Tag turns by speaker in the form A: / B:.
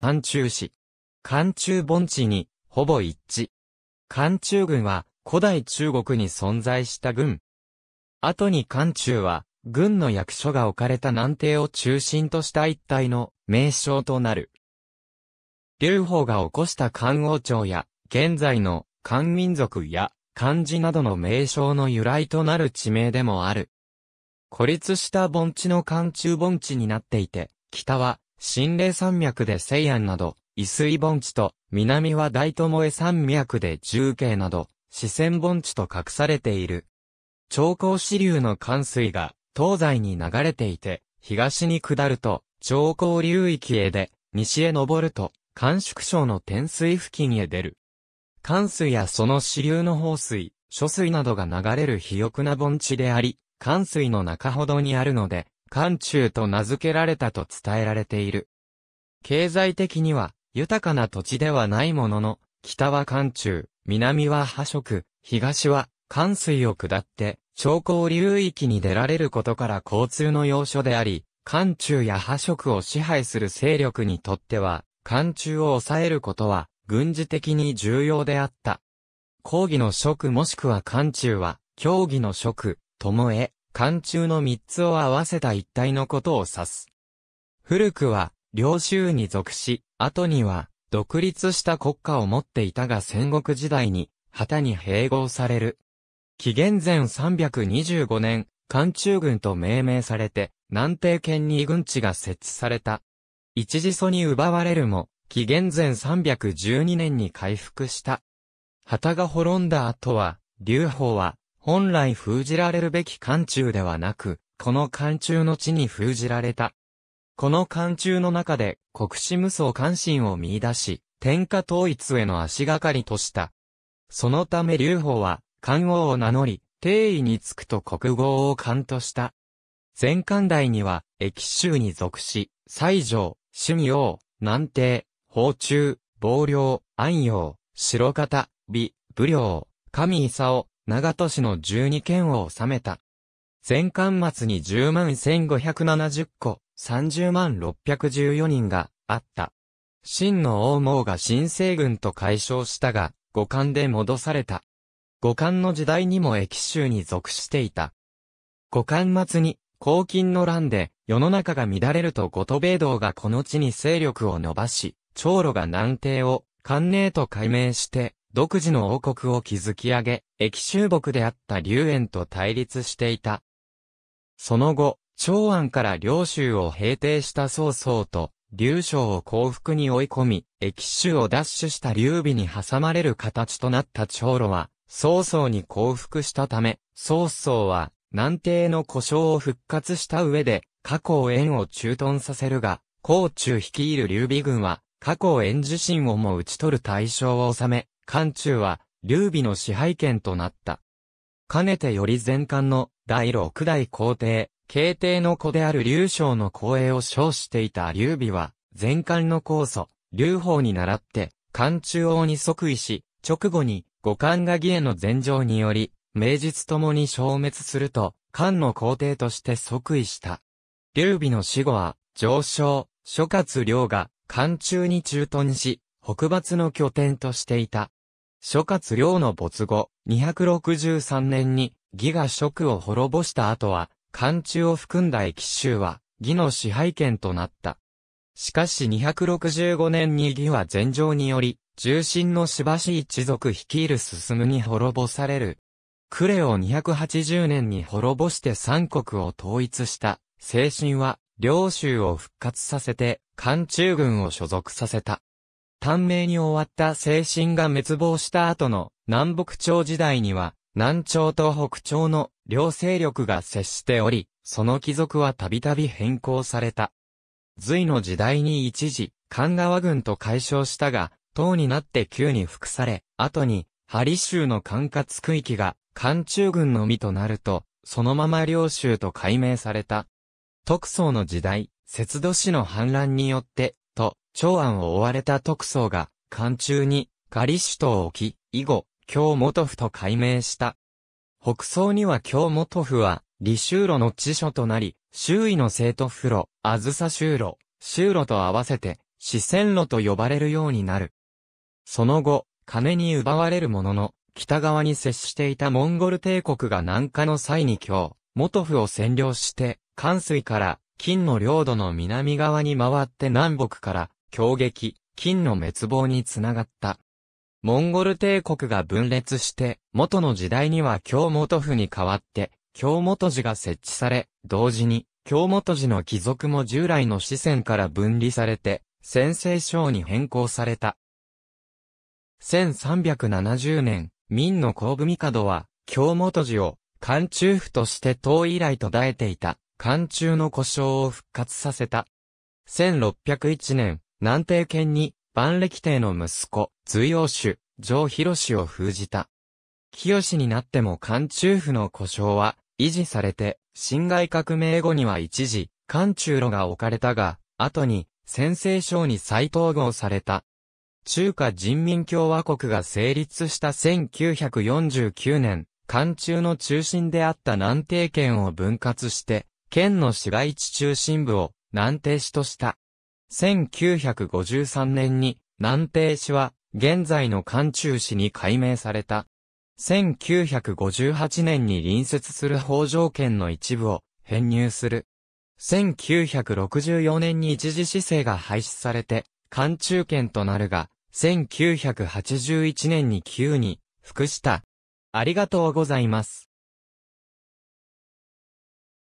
A: 関中市。関中盆地に、ほぼ一致。関中軍は、古代中国に存在した軍。後に関中は、軍の役所が置かれた南帝を中心とした一帯の名称となる。劉邦が起こした関王朝や、現在の関民族や漢字などの名称の由来となる地名でもある。孤立した盆地の関中盆地になっていて、北は新霊山脈で西安など、伊水盆地と、南は大巴山脈で重慶など、四川盆地と隠されている。長江支流の関水が、東西に流れていて、東に下ると、長江流域へで、西へ登ると、甘粛省の天水付近へ出る。関水やその支流の放水、諸水などが流れる肥沃な盆地であり、関水の中ほどにあるので、漢中と名付けられたと伝えられている。経済的には豊かな土地ではないものの、北は漢中、南は破食、東は関水を下って、長江流域に出られることから交通の要所であり、漢中や破食を支配する勢力にとっては、漢中を抑えることは、軍事的に重要であった。抗議の職もしくは漢中は、競技の職、ともえ、漢中の三つを合わせた一体のことを指す。古くは、領州に属し、後には、独立した国家を持っていたが戦国時代に、旗に併合される。紀元前325年、漢中軍と命名されて、南帝県に軍地が設置された。一時祖に奪われるも、紀元前312年に回復した。旗が滅んだ後は、劉邦は、本来封じられるべき寒中ではなく、この寒中の地に封じられた。この寒中の中で国士無双関心を見出し、天下統一への足がかりとした。そのため劉邦は、漢王を名乗り、帝位につくと国号を冠とした。前漢代には、駅州に属し、西条、趣味王、南帝、法中、暴領、安陽、白方、美、武領、神勲、長門市の12県を治めた。前巻末に10万1570個、30万614人があった。秦の王毛が新政軍と解消したが、五冠で戻された。五冠の時代にも駅州に属していた。五冠末に、黄金の乱で、世の中が乱れると五都米道がこの地に勢力を伸ばし、長路が南帝を、関寧と改名して、独自の王国を築き上げ、駅州牧であった龍園と対立していた。その後、長安から領州を平定した曹操と、劉将を降伏に追い込み、駅州を奪取した劉備に挟まれる形となった長老は、曹操に降伏したため、曹操は、南帝の故障を復活した上で、過去園を駐屯させるが、甲中率いる劉備軍は、過去園自身をも討ち取る対象を収め、漢中は、劉備の支配権となった。かねてより前漢の第六代皇帝、慶帝の子である劉将の光栄を称していた劉備は、前漢の皇祖、劉邦に倣って、漢中王に即位し、直後に、五漢が義への禅情により、名実ともに消滅すると、漢の皇帝として即位した。劉備の死後は、上昇、諸葛亮が、漢中に駐屯し、北伐の拠点としていた。諸葛亮の没後、263年に、義が職を滅ぼした後は、漢中を含んだ駅州は、義の支配権となった。しかし265年に義は禅城により、重臣のしばし一族率いる進むに滅ぼされる。クレを280年に滅ぼして三国を統一した、精神は、領州を復活させて、漢中軍を所属させた。短命に終わった精神が滅亡した後の南北朝時代には、南朝と北朝の両勢力が接しており、その貴族はたびたび変更された。隋の時代に一時、神川軍と解消したが、唐になって旧に服され、後に、リ州の管轄区域が、関中軍のみとなると、そのまま領州と改名された。特宗の時代、節度市の反乱によって、長安を追われた特捜が、漢中に、仮首都を置き、以後、京元府と改名した。北曹には京元府は、李修路の地所となり、周囲の生徒府路、あずさ修路、修路と合わせて、四川路と呼ばれるようになる。その後、金に奪われるものの、北側に接していたモンゴル帝国が南下の際に京、元府を占領して、関水から、金の領土の南側に回って南北から、強撃、金の滅亡につながった。モンゴル帝国が分裂して、元の時代には京元府に代わって、京元寺が設置され、同時に、京元寺の貴族も従来の四川から分離されて、先制省に変更された。1370年、明の公部帝は、京元寺を、漢中府として唐以来途絶えていた、漢中の故障を復活させた。1601年、南帝県に、万暦帝の息子、随王主、上広氏を封じた。清になっても漢中府の故障は維持されて、辛亥革命後には一時、漢中路が置かれたが、後に、先制省に再統合された。中華人民共和国が成立した1949年、漢中の中心であった南帝県を分割して、県の市街地中心部を南帝市とした。1953年に南帝市は現在の関中市に改名された。1958年に隣接する北条県の一部を編入する。1964年に一時市政が廃止されて、関中県となるが、1981年に旧に復した。ありがとうございます。